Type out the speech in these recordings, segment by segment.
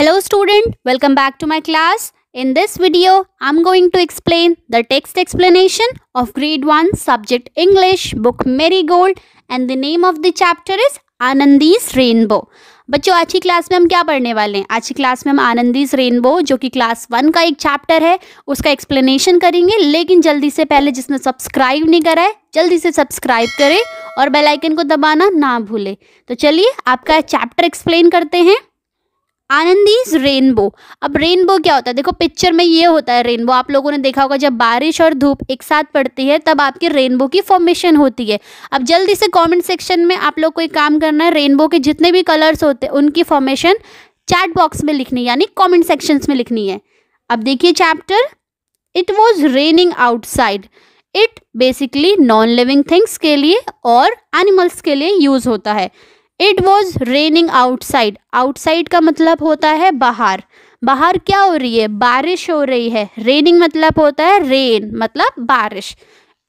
Hello student, welcome back to my class. In this video, I'm going to explain the text explanation of grade 1 subject English book Marigold and the name of the chapter is Anandi's rainbow बच्चों आज की class में हम क्या पढ़ने वाले हैं आज की क्लास में हम आनंदीज रेनबो जो कि क्लास वन का एक चैप्टर है उसका एक्सप्लेनेशन करेंगे लेकिन जल्दी से पहले जिसने सब्सक्राइब नहीं करा है जल्दी से सब्सक्राइब करें और बेल आइकन को दबाना ना भूलें तो चलिए आपका चैप्टर एक्सप्लेन करते हैं इज रेनबो अब रेनबो क्या होता है देखो पिक्चर में ये होता है रेनबो आप लोगों ने देखा होगा जब बारिश और धूप एक साथ पड़ती है तब आपके रेनबो की फॉर्मेशन होती है अब जल्दी से कमेंट सेक्शन में आप लोग को एक काम करना है रेनबो के जितने भी कलर्स होते हैं उनकी फॉर्मेशन चैट बॉक्स में लिखनी यानी कॉमेंट सेक्शन में लिखनी है अब देखिए chapter it was raining outside it basically non living things के लिए और एनिमल्स के लिए यूज़ होता है it was raining outside outside का मतलब होता है बाहर बाहर क्या हो रही है बारिश हो रही है रेनिंग मतलब होता है रेन मतलब बारिश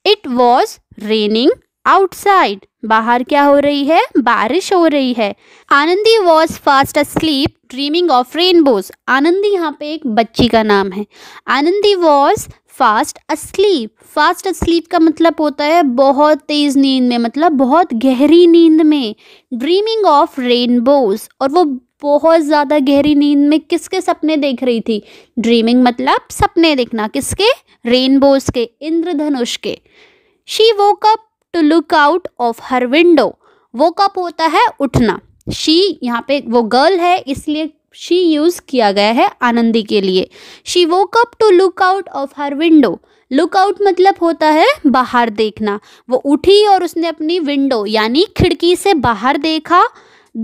इट वॉज रेनिंग आउटसाइड बाहर क्या हो रही है बारिश हो रही है Anandi was fast asleep dreaming of rainbows Anandi यहाँ पे एक बच्ची का नाम है Anandi was fast asleep fast asleep का मतलब होता है बहुत तेज़ नींद में मतलब बहुत गहरी नींद में ड्रीमिंग ऑफ रेनबोज और वो बहुत ज़्यादा गहरी नींद में किसके सपने देख रही थी ड्रीमिंग मतलब सपने देखना किसके रेनबोज के इंद्रधनुष के she woke up to look out of her window woke up होता है उठना शी यहाँ पे वो गर्ल है इसलिए शी यूज़ किया गया है आनंदी के लिए she woke up to look out of her window look out मतलब होता है बाहर देखना वो उठी और उसने अपनी विंडो यानी खिड़की से बाहर देखा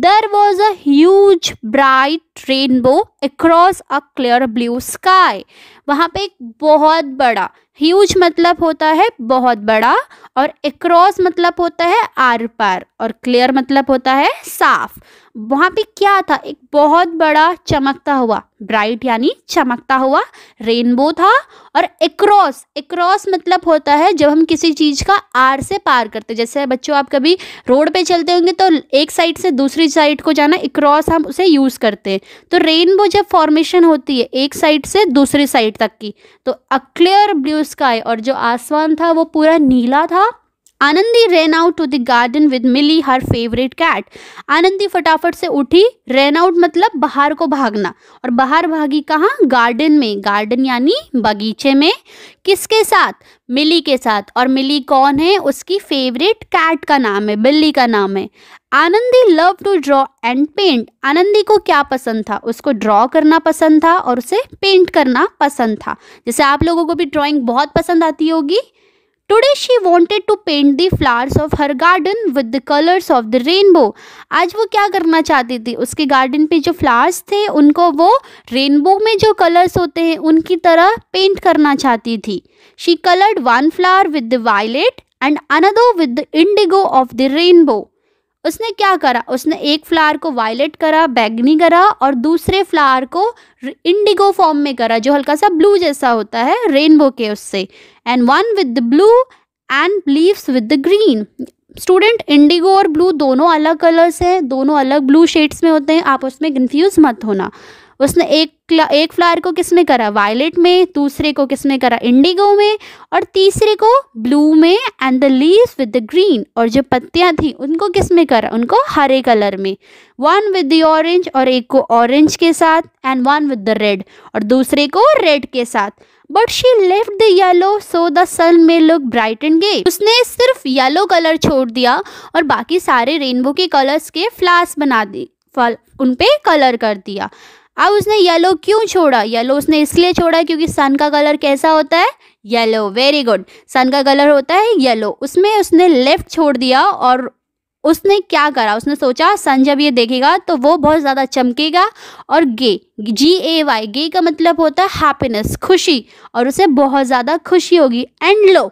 there was a huge bright rainbow across a clear blue sky वहाँ पे एक बहुत बड़ा ह्यूज मतलब होता है बहुत बड़ा और एक्रॉस मतलब होता है आर पार और क्लियर मतलब होता है साफ वहाँ पे क्या था एक बहुत बड़ा चमकता हुआ ब्राइट यानी चमकता हुआ रेनबो था और एक्रॉस एक्रॉस मतलब होता है जब हम किसी चीज़ का आर से पार करते जैसे बच्चों आप कभी रोड पे चलते होंगे तो एक साइड से दूसरी साइड को जाना एक्रॉस हम उसे यूज़ करते हैं तो रेनबो जब फॉर्मेशन होती है एक साइड से दूसरी साइड तक की तो अक्लियर ब्लू स्काई और जो आसमान था वो पूरा नीला था Anandi ran out to the garden with Milly her favourite cat Anandi फटाफट से उठी रेन आउट मतलब बाहर को भागना और बाहर भागी कहाँ गार्डन में गार्डन यानी बगीचे में किसके साथ मिली के साथ और मिली कौन है उसकी फेवरेट कैट का नाम है बिल्ली का नाम है Anandi love to draw and paint Anandi को क्या पसंद था उसको ड्रॉ करना पसंद था और उसे पेंट करना पसंद था जैसे आप लोगों को भी ड्राइंग बहुत पसंद आती होगी today she wanted to paint the flowers of her garden with the colours of the rainbow आज वो क्या करना चाहती थी उसके गार्डन पे जो फ्लावर्स थे उनको वो रेनबो में जो कलर्स होते हैं उनकी तरह पेंट करना चाहती थी she coloured one flower with the violet and another with the indigo of the rainbow उसने क्या करा उसने एक फ्लावर को वायलेट करा बैगनी करा और दूसरे फ्लावर को इंडिगो फॉर्म में करा जो हल्का सा ब्लू जैसा होता है रेनबो के उससे and one with the blue and leaves with the green student indigo और ब्लू दोनों अलग कलर्स हैं दोनों अलग ब्लू शेड्स में होते हैं आप उसमें कन्फ्यूज़ मत होना उसने एक एक फ्लावर को किस में करा वायलेट में दूसरे को किस में करा इंडिगो में और तीसरे को ब्लू में and the leaves with the green और जो पत्तियां थी उनको किस में करा उनको हरे कलर में वन विद द ऑरेंज और एक को ऑरेंज के साथ and one with the red और दूसरे को रेड के साथ but she left the yellow so the sun may look bright and गे उसने सिर्फ येलो कलर छोड़ दिया और बाकी सारे रेनबो के कलर्स के फ्लास बना दी उन उनपे कलर कर दिया अब उसने येलो क्यों छोड़ा येलो उसने इसलिए छोड़ा क्योंकि सन का कलर कैसा होता है येलो वेरी गुड सन का कलर होता है येलो उसमें उसने लेफ्ट छोड़ दिया और उसने क्या करा उसने सोचा सन जब ये देखेगा तो वो बहुत ज़्यादा चमकेगा और गे जी ए वाई गे का मतलब होता है हैप्पीनेस खुशी और उसे बहुत ज़्यादा खुशी होगी एंड लो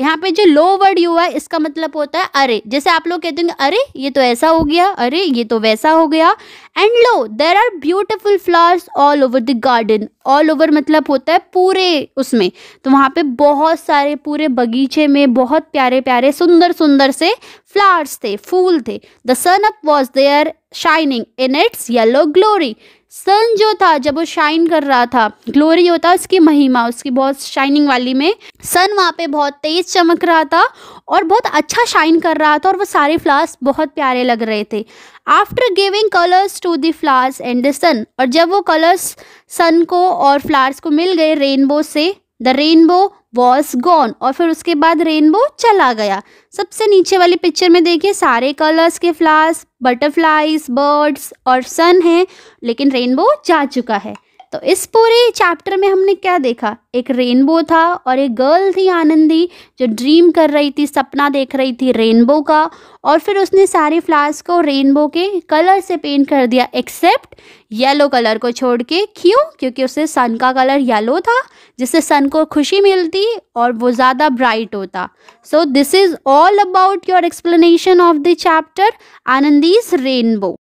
यहाँ पे जो लो वर्ड यू है इसका मतलब होता है अरे जैसे आप लोग कहते हैं अरे ये तो ऐसा हो गया अरे ये तो वैसा हो गया and lo there are beautiful flowers all over the garden all over मतलब होता है पूरे उसमें तो वहाँ पे बहुत सारे पूरे बगीचे में बहुत प्यारे प्यारे सुंदर सुंदर से फ्लावर्स थे फूल थे the sun up was there shining in its yellow glory sun जो था जब वो शाइन कर रहा था ग्लोरी होता उसकी महिमा उसकी बहुत शाइनिंग वाली में सन वहाँ पे बहुत तेज चमक रहा था और बहुत अच्छा शाइन कर रहा था और वो सारे फ्लावर्स बहुत प्यारे लग रहे थे after giving colours to the flowers and the sun और जब वो कलर्स सन को और फ्लावर्स को मिल गए रेनबो से द रेनबो वॉज गॉन और फिर उसके बाद रेनबो चला गया सबसे नीचे वाली पिक्चर में देखिए सारे कलर्स के फ्लावर्स बटरफ्लाइज बर्ड्स और सन है लेकिन रेनबो जा चुका है तो इस पूरे चैप्टर में हमने क्या देखा एक रेनबो था और एक गर्ल थी आनंदी जो ड्रीम कर रही थी सपना देख रही थी रेनबो का और फिर उसने सारे फ्लावर्स को रेनबो के कलर से पेंट कर दिया एक्सेप्ट येलो कलर को छोड़ के क्यों क्योंकि उसे सन का कलर येलो था जिससे सन को खुशी मिलती और वो ज़्यादा ब्राइट होता so this is all about your explanation of the chapter Anandi's rainbow